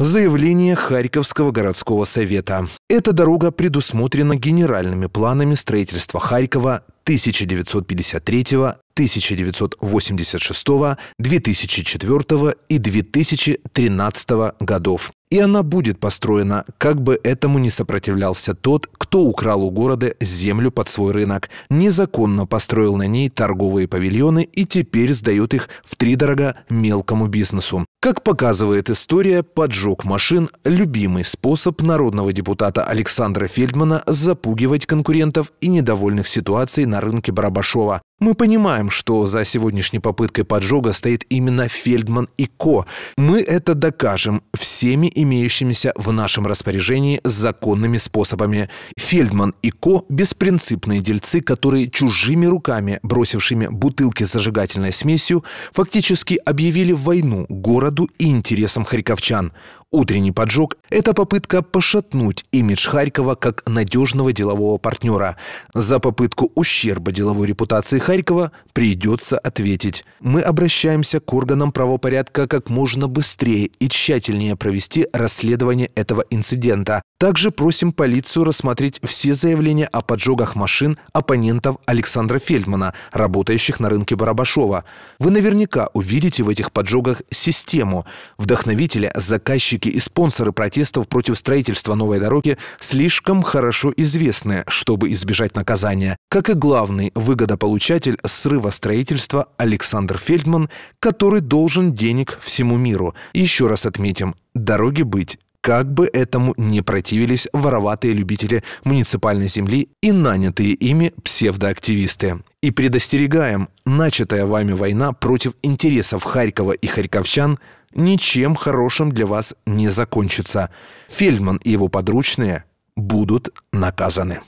Заявление Харьковского городского совета. Эта дорога предусмотрена генеральными планами строительства Харькова 1953 1986, 2004 и 2013 годов. И она будет построена, как бы этому не сопротивлялся тот, кто украл у города землю под свой рынок, незаконно построил на ней торговые павильоны и теперь сдает их в втридорого мелкому бизнесу. Как показывает история, поджог машин – любимый способ народного депутата Александра Фельдмана запугивать конкурентов и недовольных ситуаций на рынке Барабашова. Мы понимаем, что за сегодняшней попыткой поджога стоит именно Фельдман и Ко. Мы это докажем всеми имеющимися в нашем распоряжении законными способами. Фельдман и Ко – беспринципные дельцы, которые чужими руками, бросившими бутылки с зажигательной смесью, фактически объявили войну городу и интересам харьковчан. Утренний поджог – это попытка пошатнуть имидж Харькова как надежного делового партнера. За попытку ущерба деловой репутации Харькова придется ответить. Мы обращаемся к органам правопорядка как можно быстрее и тщательнее провести расследование этого инцидента. Также просим полицию рассмотреть все заявления о поджогах машин оппонентов Александра Фельдмана, работающих на рынке Барабашова. Вы наверняка увидите в этих поджогах систему. Вдохновители, заказчики Участники и спонсоры протестов против строительства новой дороги слишком хорошо известны, чтобы избежать наказания, как и главный выгодополучатель срыва строительства Александр Фельдман, который должен денег всему миру. Еще раз отметим, дороги быть как бы этому не противились вороватые любители муниципальной земли и нанятые ими псевдоактивисты. И предостерегаем, начатая вами война против интересов Харькова и харьковчан – ничем хорошим для вас не закончится. Фельдман и его подручные будут наказаны.